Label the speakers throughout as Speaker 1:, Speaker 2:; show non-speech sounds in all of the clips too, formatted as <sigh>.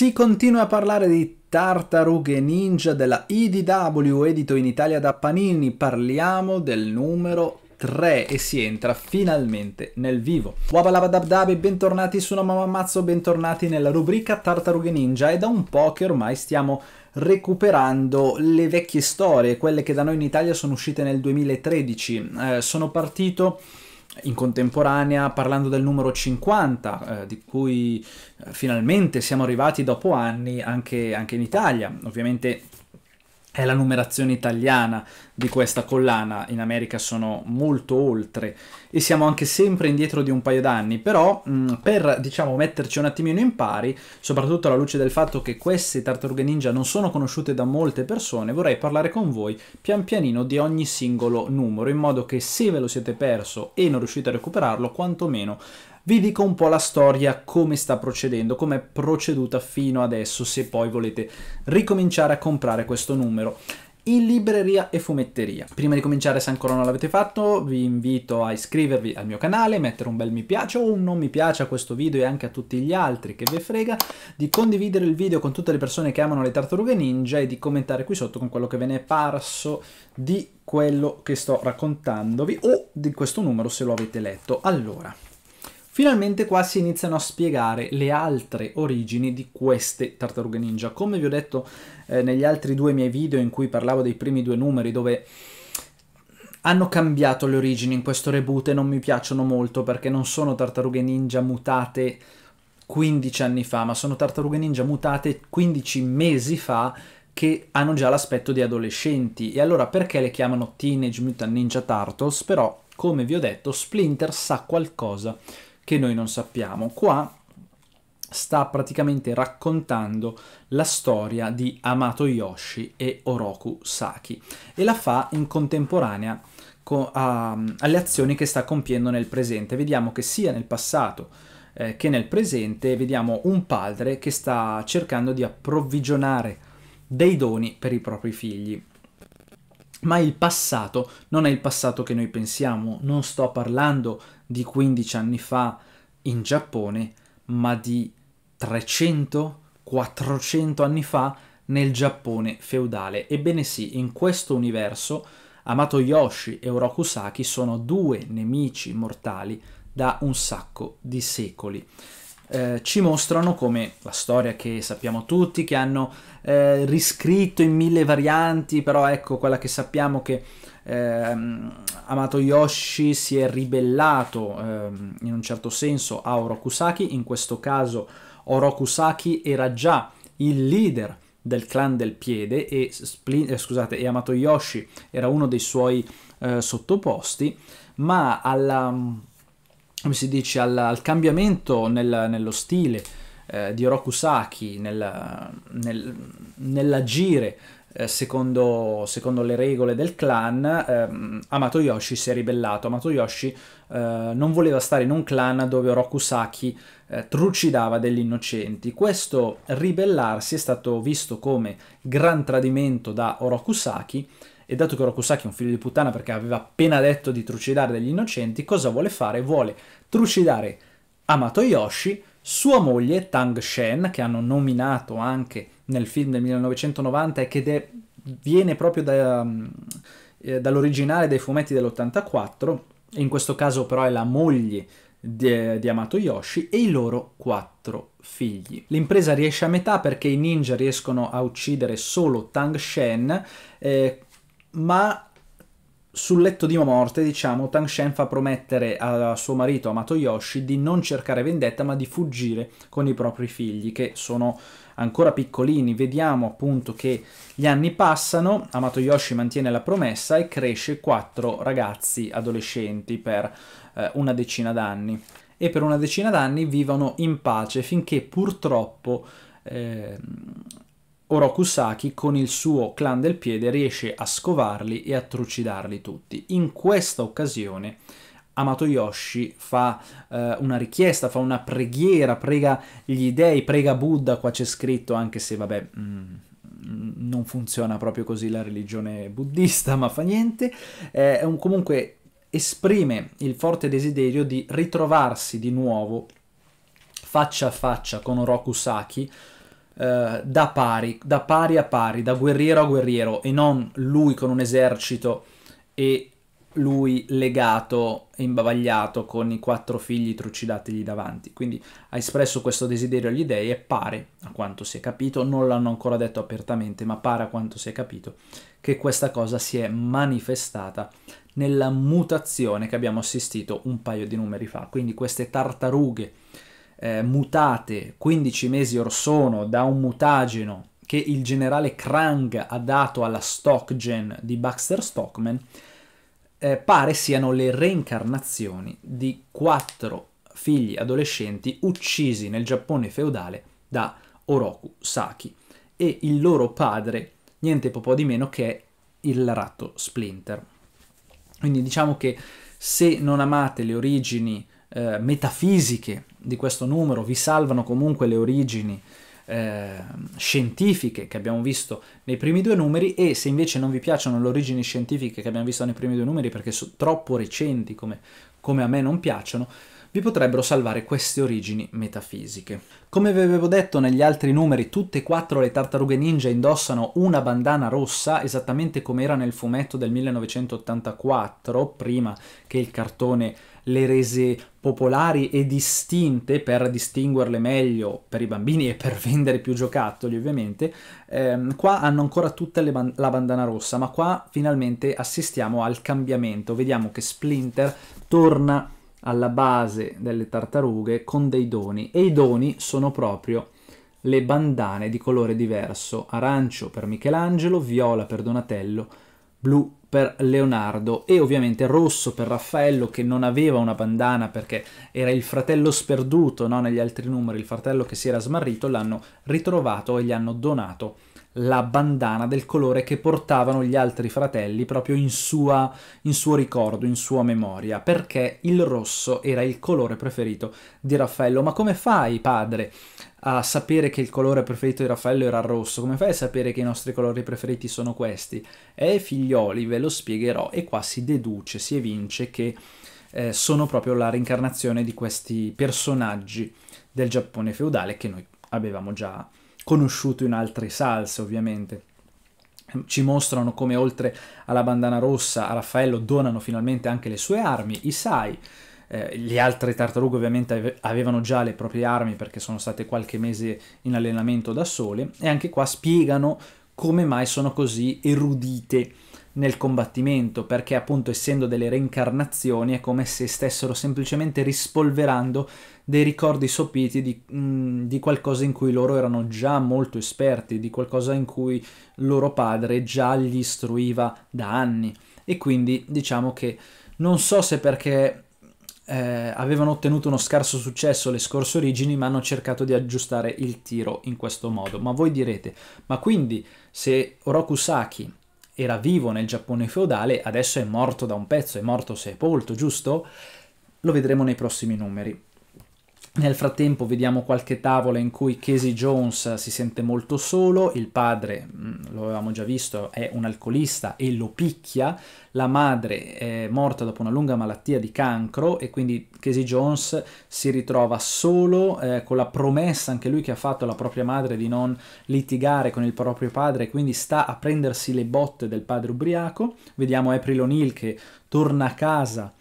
Speaker 1: Si continua a parlare di Tartarughe Ninja della IDW, edito in Italia da Panini. Parliamo del numero 3 e si entra finalmente nel vivo. e bentornati su mamma Mazzo, bentornati nella rubrica Tartarughe Ninja. È da un po' che ormai stiamo recuperando le vecchie storie, quelle che da noi in Italia sono uscite nel 2013. Eh, sono partito in contemporanea parlando del numero 50 eh, di cui eh, finalmente siamo arrivati dopo anni anche, anche in Italia ovviamente è la numerazione italiana di questa collana, in America sono molto oltre e siamo anche sempre indietro di un paio d'anni, però mh, mm, per diciamo metterci un attimino in pari, soprattutto alla luce del fatto che queste tartarughe ninja non sono conosciute da molte persone, vorrei parlare con voi pian pianino di ogni singolo numero, in modo che se ve lo siete perso e non riuscite a recuperarlo, quantomeno vi dico un po' la storia, come sta procedendo, come è proceduta fino adesso, se poi volete ricominciare a comprare questo numero in libreria e fumetteria. Prima di cominciare, se ancora non l'avete fatto, vi invito a iscrivervi al mio canale, mettere un bel mi piace o un non mi piace a questo video e anche a tutti gli altri che vi frega, di condividere il video con tutte le persone che amano le tartarughe ninja e di commentare qui sotto con quello che ve ne è parso di quello che sto raccontandovi o di questo numero se lo avete letto. Allora, Finalmente qua si iniziano a spiegare le altre origini di queste tartarughe ninja. Come vi ho detto eh, negli altri due miei video in cui parlavo dei primi due numeri dove hanno cambiato le origini in questo reboot e non mi piacciono molto perché non sono tartarughe ninja mutate 15 anni fa, ma sono tartarughe ninja mutate 15 mesi fa che hanno già l'aspetto di adolescenti. E allora perché le chiamano Teenage Mutant Ninja Turtles? Però, come vi ho detto, Splinter sa qualcosa che noi non sappiamo. Qua sta praticamente raccontando la storia di Amato Yoshi e Oroku Saki e la fa in contemporanea alle azioni che sta compiendo nel presente. Vediamo che sia nel passato eh, che nel presente vediamo un padre che sta cercando di approvvigionare dei doni per i propri figli. Ma il passato non è il passato che noi pensiamo, non sto parlando di 15 anni fa, in Giappone, ma di 300-400 anni fa nel Giappone feudale. Ebbene sì, in questo universo Amato Yoshi e Oroku sono due nemici mortali da un sacco di secoli eh, ci mostrano come la storia che sappiamo tutti, che hanno eh, riscritto in mille varianti, però ecco quella che sappiamo che ehm, Amato Yoshi si è ribellato ehm, in un certo senso a Orokusaki, in questo caso Orokusaki era già il leader del clan del piede e, eh, scusate, e Amato Yoshi era uno dei suoi eh, sottoposti, ma alla come si dice, al, al cambiamento nel, nello stile eh, di Orokusaki, nel, nel, nell'agire eh, secondo, secondo, le regole del clan, ehm, Amato Yoshi si è ribellato. Amato Yoshi eh, non voleva stare in un clan dove Orokusaki eh, trucidava degli innocenti. Questo ribellarsi è stato visto come gran tradimento da Orokusaki e dato che Rokusaki è un figlio di puttana perché aveva appena detto di trucidare degli innocenti, cosa vuole fare? Vuole trucidare Amato Yoshi, sua moglie Tang Shen, che hanno nominato anche nel film del 1990 e che viene proprio da, mm, eh, dall'originale dei fumetti dell'84, in questo caso però è la moglie di, di, Amato Yoshi e i loro quattro figli. L'impresa riesce a metà perché i ninja riescono a uccidere solo Tang Shen, eh, ma sul letto di morte, diciamo, Shen fa promettere a suo marito Amato Yoshi di non cercare vendetta ma di fuggire con i propri figli che sono ancora piccolini. Vediamo appunto che gli anni passano, Amato Yoshi mantiene la promessa e cresce quattro ragazzi adolescenti per eh, una decina d'anni e per una decina d'anni vivono in pace finché purtroppo eh, Orokusaki con il suo clan del piede riesce a scovarli e a trucidarli tutti. In questa occasione Amato Yoshi fa eh, una richiesta, fa una preghiera, prega gli dei, prega Buddha, qua c'è scritto anche se vabbè... Mm, non funziona proprio così la religione buddista, ma fa niente. Eh, comunque esprime il forte desiderio di ritrovarsi di nuovo faccia a faccia con Orokusaki, Saki, eh, da pari, da pari a pari, da guerriero a guerriero e non lui con un esercito e lui legato e imbavagliato con i quattro figli trucidatigli davanti. Quindi ha espresso questo desiderio agli dei e pare, a quanto si è capito, non l'hanno ancora detto apertamente, ma pare a quanto si è capito, che questa cosa si è manifestata nella mutazione che abbiamo assistito un paio di numeri fa. Quindi queste tartarughe eh, mutate 15 mesi or sono da un mutageno che il generale Krang ha dato alla Stockgen di Baxter Stockman, eh, pare siano le reincarnazioni di quattro figli adolescenti uccisi nel Giappone feudale da Oroku Saki e il loro padre niente po' di meno che il ratto Splinter. Quindi diciamo che se non amate le origini eh, metafisiche di questo numero vi salvano comunque le origini ehm, scientifiche che abbiamo visto nei primi due numeri e se invece non vi piacciono le origini scientifiche che abbiamo visto nei primi due numeri perché sono troppo recenti come, come a me non piacciono, vi potrebbero salvare queste origini metafisiche. Come vi avevo detto negli altri numeri, tutte e quattro le tartarughe ninja indossano una bandana rossa, esattamente come era nel fumetto del 1984, prima che il cartone le rese popolari e distinte per distinguerle meglio per i bambini e per vendere più giocattoli ovviamente, ehm, qua hanno ancora tutta ban la bandana rossa, ma qua finalmente assistiamo al cambiamento, vediamo che Splinter torna alla base delle tartarughe con dei doni e i doni sono proprio le bandane di colore diverso, arancio per Michelangelo, viola per Donatello, blu per Leonardo e ovviamente rosso per Raffaello che non aveva una bandana perché era il fratello sperduto no? negli altri numeri, il fratello che si era smarrito, l'hanno ritrovato e gli hanno donato la bandana del colore che portavano gli altri fratelli proprio in, sua, in suo ricordo, in sua memoria, perché il rosso era il colore preferito di Raffaello. Ma come fai, padre? a sapere che il colore preferito di Raffaello era il rosso, come fai a sapere che i nostri colori preferiti sono questi? E eh, figlioli, ve lo spiegherò. E qua si deduce, si evince che eh, sono proprio la reincarnazione di questi personaggi del Giappone feudale che noi avevamo già conosciuto in altre salse ovviamente. Ci mostrano come oltre alla bandana rossa a Raffaello donano finalmente anche le sue armi, i Sai. Eh, le altre tartarughe ovviamente avevano già le proprie armi perché sono state qualche mese in allenamento da sole e anche qua spiegano come mai sono così erudite nel combattimento, perché appunto essendo delle reincarnazioni è come se stessero semplicemente rispolverando dei ricordi sopiti di, mm, di, qualcosa in cui loro erano già molto esperti, di qualcosa in cui loro padre già gli istruiva da anni. E quindi diciamo che non so se perché eh, avevano ottenuto uno scarso successo le scorse origini, ma hanno cercato di aggiustare il tiro in questo modo. Ma voi direte, ma quindi se Roku Saki era vivo nel Giappone feudale, adesso è morto da un pezzo, è morto sepolto, giusto? Lo vedremo nei prossimi numeri. Nel frattempo vediamo qualche tavola in cui Casey Jones si sente molto solo, il padre, mm, lo avevamo già visto, è un alcolista e lo picchia, la madre è morta dopo una lunga malattia di cancro e quindi Casey Jones si ritrova solo eh, con la promessa anche lui che ha fatto alla propria madre di non litigare con il proprio padre e quindi sta a prendersi le botte del padre ubriaco. Vediamo April O'Neill che torna a casa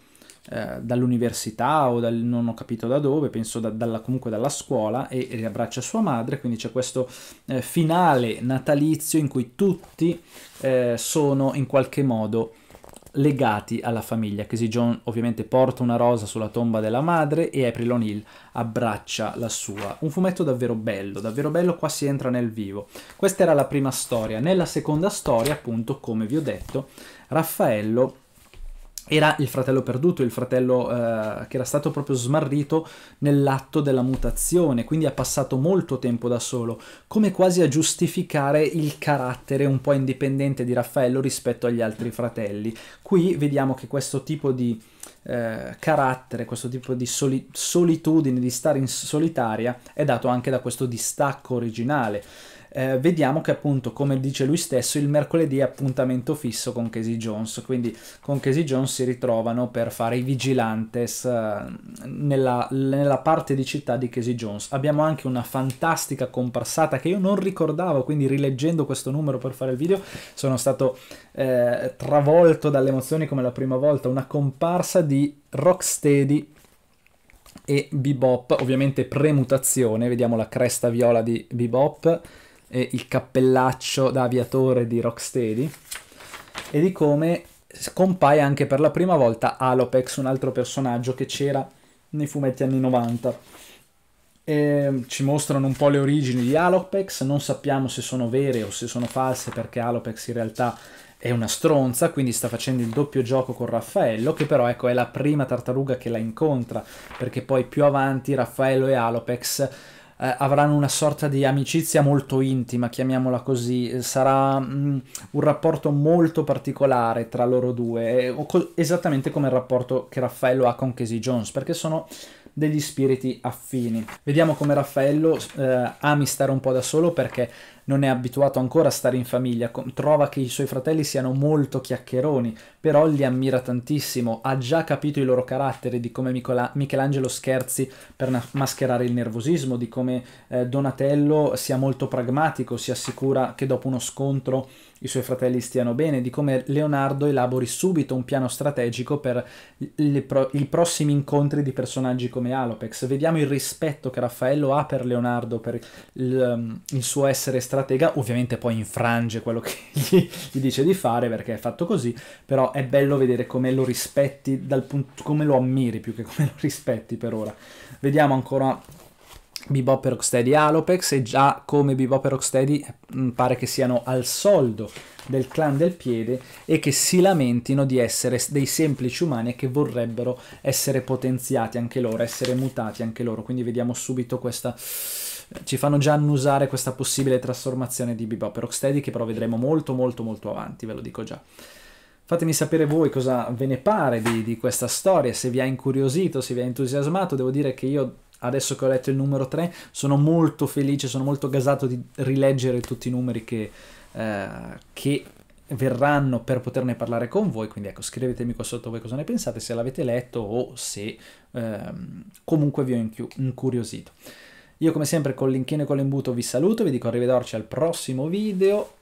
Speaker 1: eh, dall'università o dal, non ho capito da dove, penso da, dalla, comunque dalla scuola e riabbraccia sua madre, quindi c'è questo eh, finale natalizio in cui tutti eh, sono in qualche modo legati alla famiglia. Casey John ovviamente porta una rosa sulla tomba della madre e April O'Neill abbraccia la sua. Un fumetto davvero bello, davvero bello, qua si entra nel vivo. Questa era la prima storia. Nella seconda storia, appunto, come vi ho detto, Raffaello era il fratello perduto, il fratello eh, che era stato proprio smarrito nell'atto della mutazione, quindi ha passato molto tempo da solo, come quasi a giustificare il carattere un po' indipendente di Raffaello rispetto agli altri fratelli. Qui vediamo che questo tipo di eh, carattere, questo tipo di soli solitudine, di stare in solitaria, è dato anche da questo distacco originale eh, vediamo che appunto, come dice lui stesso, il mercoledì è appuntamento fisso con Casey Jones, quindi con Casey Jones si ritrovano per fare i vigilantes eh, nella, nella parte di città di Casey Jones. Abbiamo anche una fantastica comparsata che io non ricordavo, quindi rileggendo questo numero per fare il video sono stato eh, travolto dalle emozioni come la prima volta, una comparsa di Rocksteady e Bebop, ovviamente premutazione, vediamo la cresta viola di Bebop eh, il cappellaccio da aviatore di Rocksteady e di come scompaia anche per la prima volta Alopex, un altro personaggio che c'era nei fumetti anni 90. E ci mostrano un po' le origini di Alopex, non sappiamo se sono vere o se sono false perché Alopex in realtà è una stronza, quindi sta facendo il doppio gioco con Raffaello, che però ecco è la prima tartaruga che la incontra, perché poi più avanti Raffaello e Alopex eh, avranno una sorta di amicizia molto intima, chiamiamola così, sarà mh, mm, un rapporto molto particolare tra loro due, eh, co- esattamente come il rapporto che Raffaello ha con Casey Jones, perché sono degli spiriti affini. Vediamo come Raffaello eh, ami stare un po' da solo perché non è abituato ancora a stare in famiglia, trova che i suoi fratelli siano molto chiacchieroni, però li ammira tantissimo, ha già capito i loro caratteri, di come Micola Michelangelo scherzi per mascherare il nervosismo, di come eh, Donatello sia molto pragmatico, si assicura che dopo uno scontro i suoi fratelli stiano bene, di come Leonardo elabori subito un piano strategico per pro i prossimi incontri di personaggi come Alopex. Vediamo il rispetto che Raffaello ha per Leonardo, per il, um, il suo essere stratega, ovviamente poi infrange quello che <laughs> gli, gli, dice di fare perché è fatto così, però è bello vedere come lo rispetti, dal punto, come lo ammiri più che come lo rispetti per ora. Vediamo ancora Bebop e Rocksteady Alopex e già come Bebop e Rocksteady mm, pare che siano al soldo del clan del piede e che si lamentino di essere dei semplici umani e che vorrebbero essere potenziati anche loro, essere mutati anche loro, quindi vediamo subito questa ci fanno già annusare questa possibile trasformazione di Bebop e Rocksteady che però vedremo molto molto molto avanti, ve lo dico già. Fatemi sapere voi cosa ve ne pare di, di questa storia, se vi ha incuriosito, se vi ha entusiasmato, devo dire che io adesso che ho letto il numero 3, sono molto felice, sono molto gasato di rileggere tutti i numeri che, eh, che verranno per poterne parlare con voi, quindi ecco scrivetemi qua sotto voi cosa ne pensate, se l'avete letto o se ehm, comunque vi ho incuriosito. Io come sempre con l'inchino e con l'imbuto vi saluto, vi dico arrivederci al prossimo video